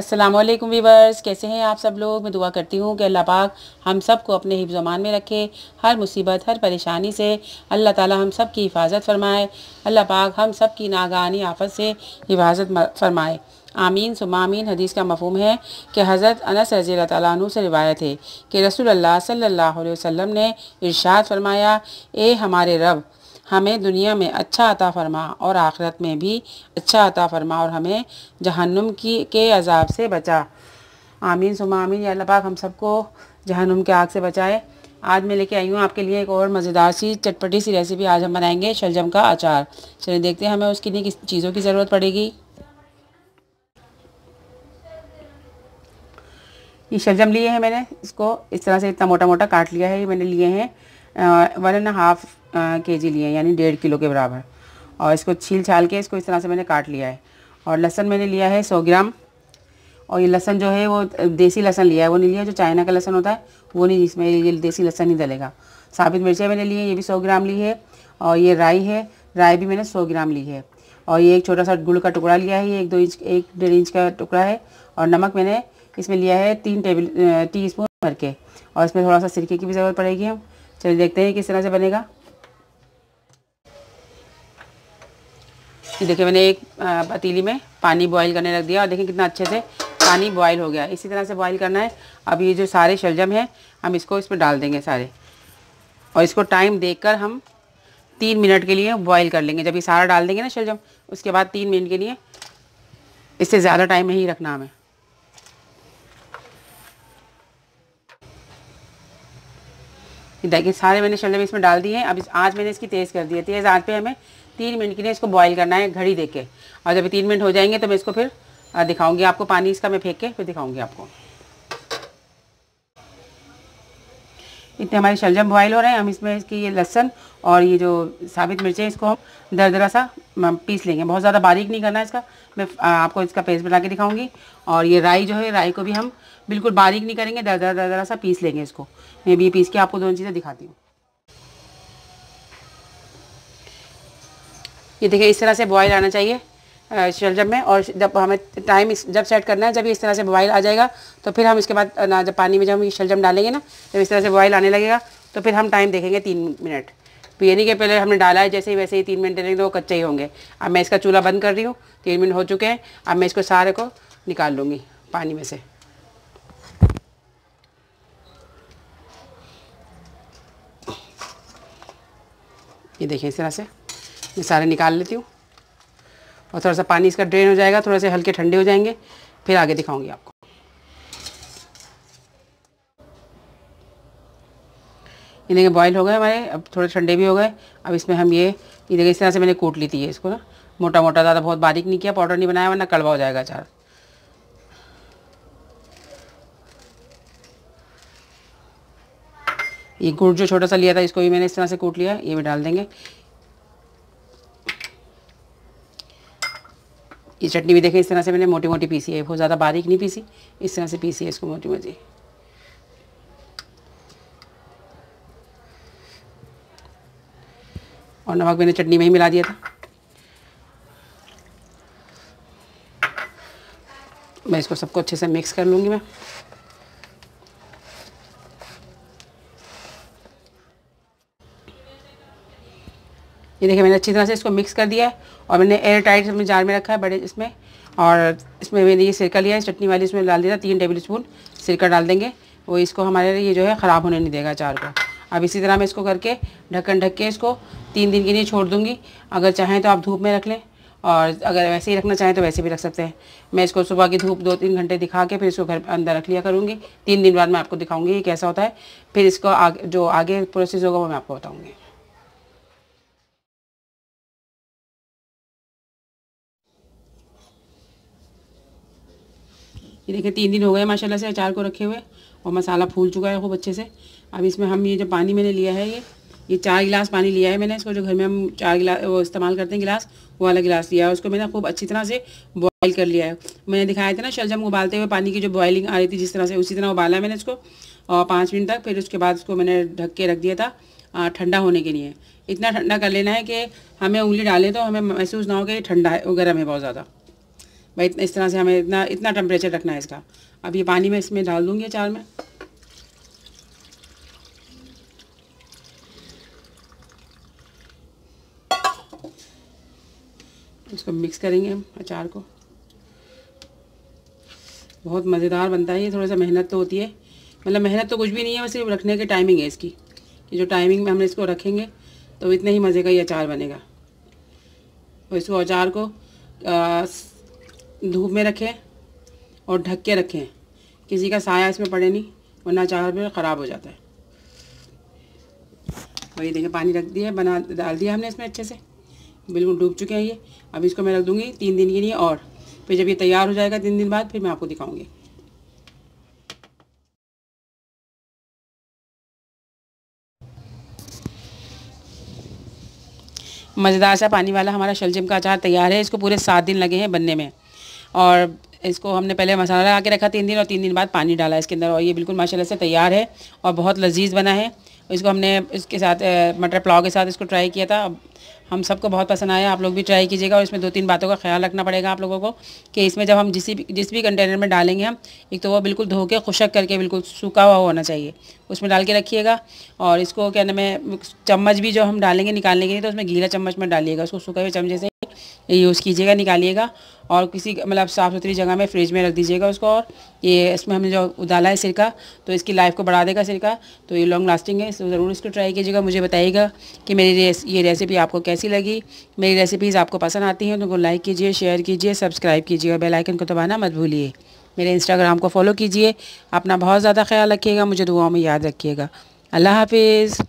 अस्सलाम वालेकुम वीवर्स कैसे हैं आप सब लोग मैं दुआ करती हूँ कि अल्लाह पाक हम सब को अपने हिफ्जमान में रखे हर मुसीबत हर परेशानी से अल्लाह ताला हम सब की हिफाजत फरमाए अल्लाह पाक हम सब की नागानी आफत से हिफाजत फरमाए आमीन सुमामीन हदीस का मफहम है कि हज़रत अनस रजी तु से रिवायत है कि रसूल अल्लाह सल्लल्लाहु अलैहि वसल्लम ने इर्शाद फरमाया ए हमारे रब हमें दुनिया में अच्छा अता फरमा और आखिरत में भी अच्छा अता फरमा और हमें जहन्नुम की के अजाब से बचा आमीन सुमा आमीन या पाक हम सबको जहन्नुम के आग से बचाए आज मैं लेके आई हूँ आपके लिए एक और मज़ेदार सी चटपटी सी रेसिपी आज हम बनाएंगे शलजम का अचार चलिए देखते हैं हमें उसके लिए किस चीज़ों की ज़रूरत पड़ेगी ये शलजम लिए हैं मैंने इसको इस तरह से इतना मोटा मोटा काट लिया है ये मैंने लिए हैं वन एंड हाफ़ के जी लिए यानी डेढ़ किलो के बराबर और इसको छील छाल के इसको इस तरह से मैंने काट लिया है और लहसन मैंने लिया है सौ ग्राम और ये लहसन जो है वो देसी लहसन लिया है वो नहीं लिया जो चाइना का लहसन होता है वो नहीं इसमें ये देसी लहसन नहीं डलेगा साबित मिर्चें मैंने ली ये भी सौ ग्राम ली है और ये राई है राई भी मैंने सौ ग्राम ली है और ये एक छोटा सा गुड़ का टुकड़ा लिया है ये एक दो इंच एक डेढ़ इंच का टुकड़ा है और नमक मैंने इसमें लिया है तीन टेबल टी स्पून भर के और इसमें थोड़ा सा सिरके की भी ज़रूरत पड़ेगी हम चलिए देखते हैं किस तरह से बनेगा ये देखिए मैंने एक पतीली में पानी बॉईल करने रख दिया और देखिए कितना अच्छे से पानी बॉईल हो गया इसी तरह से बॉईल करना है अब ये जो सारे शलजम हैं हम इसको इसमें डाल देंगे सारे और इसको टाइम देखकर हम तीन मिनट के लिए बॉईल कर लेंगे जब ये सारा डाल देंगे ना शलजम उसके बाद तीन मिनट के लिए इससे ज़्यादा टाइम नहीं रखना हमें देखिए सारे मैंने शलजम इसमें डाल दिए हैं अब इस आज मैंने इसकी तेज़ कर दी है तेज़ आज पे हमें तीन मिनट के लिए इसको बॉईल करना है घड़ी देके और जब तीन मिनट हो जाएंगे तो मैं इसको फिर दिखाऊंगी आपको पानी इसका मैं फेंक के फिर दिखाऊंगी आपको इतने हमारे शलजम बॉयल हो रहे हैं हम इसमें इसकी ये लहसन और ये जो साबित मिर्चें इसको हम दरदरा सा पीस लेंगे बहुत ज़्यादा बारीक नहीं करना है इसका मैं आपको इसका पेस्ट बना के दिखाऊंगी और ये राई जो है राई को भी हम बिल्कुल बारीक नहीं करेंगे दर दर दर सा पीस लेंगे इसको मैं भी पीस के आपको दोनों चीज़ें दिखाती हूँ ये देखिए इस तरह से बॉयल आना चाहिए शलजम में और जब हमें टाइम जब सेट करना है जब इस तरह से बॉयल आ जाएगा तो फिर हम इसके बाद ना जब पानी में जब हम शलजम डालेंगे ना जब इस तरह से बॉयल आने लगेगा तो फिर हम टाइम देखेंगे तीन मिनट तो ये नहीं कि पहले हमने डाला है जैसे ही वैसे ही तीन मिनट देने तो वो कच्चे ही होंगे अब मैं इसका चूल्हा बंद कर रही हूँ तीन मिनट हो चुके हैं अब मैं इसको सारे को निकाल लूँगी पानी में से ये देखिए इस तरह से मैं सारे निकाल लेती हूँ और थोड़ा सा पानी इसका ड्रेन हो जाएगा थोड़ा से हल्के ठंडे हो जाएंगे फिर आगे दिखाऊंगी आपको ये देखिए बॉयल हो गए हमारे अब थोड़े ठंडे भी हो गए अब इसमें हम ये ये देखिए इस तरह से मैंने कूट ली थी है इसको ना मोटा मोटा ज़्यादा बहुत बारीक नहीं किया पाउडर नहीं बनाया वरना कड़वा हो जाएगा अचार ये गुड़ जो छोटा सा लिया था इसको भी मैंने इस तरह से कूट लिया ये भी डाल देंगे ये चटनी भी देखें इस तरह से मैंने मोटी मोटी पीसी है बहुत ज़्यादा बारीक नहीं पीसी इस तरह से पीसी है इसको मोटी मोटी और नमक मैंने चटनी में ही मिला दिया था मैं इसको सबको अच्छे से मिक्स कर लूँगी मैं ये देखिए मैंने अच्छी तरह से इसको मिक्स कर दिया है और मैंने एयर टाइट में जार में रखा है बड़े इसमें और इसमें मैंने ये सिरका लिया है चटनी वाली इसमें डाल दिया तीन टेबल स्पून सिरका डाल देंगे वो इसको हमारे ये जो है ख़राब होने नहीं देगा चार को अब इसी तरह मैं इसको करके ढक्कन ढक के इसको तीन दिन के लिए छोड़ दूँगी अगर चाहें तो आप धूप में रख लें और अगर वैसे ही रखना चाहें तो वैसे भी रख सकते हैं मैं इसको सुबह की धूप दो तीन घंटे दिखा के फिर इसको घर अंदर रख लिया करूँगी तीन दिन बाद मैं आपको दिखाऊँगी ये कैसा होता है फिर इसको आग, जो आगे प्रोसेस होगा वो मैं आपको बताऊँगी ये देखें तीन दिन हो गए माशाल्लाह से अचार को रखे हुए और मसाला फूल चुका है खूब अच्छे से अब इसमें हम ये जो पानी मैंने लिया है ये ये चार गिलास पानी लिया है मैंने इसको जो घर में हम चार गिलास वो इस्तेमाल करते हैं गिलास वो वाला गिलास लिया है उसको मैंने खूब अच्छी तरह से बॉयल कर लिया है मैंने दिखाया था ना शलजम उबालते हुए पानी की जो बॉइलिंग आ रही थी जिस तरह से उसी तरह उबाला है मैंने इसको और पाँच मिनट तक फिर उसके बाद उसको मैंने ढक के रख दिया था ठंडा होने के लिए इतना ठंडा कर लेना है कि हमें उंगली डालें तो हमें महसूस ना हो कि ठंडा है गर्म है बहुत ज़्यादा भाई इतना इस तरह से हमें इतना इतना टेम्परेचर रखना है इसका अब ये पानी मैं इसमें डाल दूँगी अचार में इसको मिक्स करेंगे हम अचार को बहुत मज़ेदार बनता है ये थोड़ा सा मेहनत तो होती है मतलब मेहनत तो कुछ भी नहीं है बस ये रखने की टाइमिंग है इसकी कि जो टाइमिंग में हम इसको रखेंगे तो इतने ही मज़े का ये अचार बनेगा और तो इसको अचार को धूप में रखें और ढक के रखें किसी का साया इसमें पड़े नहीं वरना चावल फिर ख़राब हो जाता है और ये देखें पानी रख दिया बना डाल दिया हमने इसमें अच्छे से बिल्कुल डूब चुके हैं ये अब इसको मैं रख दूँगी तीन दिन के लिए और फिर जब ये तैयार हो जाएगा तीन दिन बाद फिर मैं आपको दिखाऊँगी मज़ेदार सा पानी वाला हमारा शलजम का अचार तैयार है इसको पूरे सात दिन लगे हैं बनने में और इसको हमने पहले मसाला लगा के रखा तीन दिन और तीन दिन बाद पानी डाला इसके अंदर और ये बिल्कुल माशाल्लाह से तैयार है और बहुत लजीज बना है इसको हमने इसके साथ मटर पुलाव के साथ इसको ट्राई किया था हम सबको बहुत पसंद आया आप लोग भी ट्राई कीजिएगा और इसमें दो तीन बातों का ख्याल रखना पड़ेगा आप लोगों को कि इसमें जब हम जिस भी जिस भी कंटेनर में डालेंगे हम एक तो वो बिल्कुल धो के खुशक करके बिल्कुल सूखा हुआ होना चाहिए उसमें डाल के रखिएगा और इसको क्या नाम है चम्मच भी जो हम डालेंगे निकालने के लिए तो उसमें गीला चम्मच में डालिएगा उसको सूखे हुए चमचे से यूज़ कीजिएगा निकालिएगा और किसी मतलब साफ़ सुथरी जगह में फ्रिज में रख दीजिएगा उसको और ये इसमें हमने जो उदाला है सिरका तो इसकी लाइफ को बढ़ा देगा सिरका तो ये लॉन्ग लास्टिंग है तो ज़रूर इसको ट्राई कीजिएगा मुझे बताइएगा कि मेरी रेस, ये रेसिपी आपको कैसी लगी मेरी रेसिपीज़ आपको पसंद आती हैं तो उनको लाइक कीजिए शेयर कीजिए सब्सक्राइब कीजिएगा बेलाइकन को दबाना मत भूलिए मेरे इंस्टाग्राम को फॉलो कीजिए अपना बहुत ज़्यादा ख्याल रखिएगा मुझे दुआओं में याद रखिएगा अल्लाह हाफिज़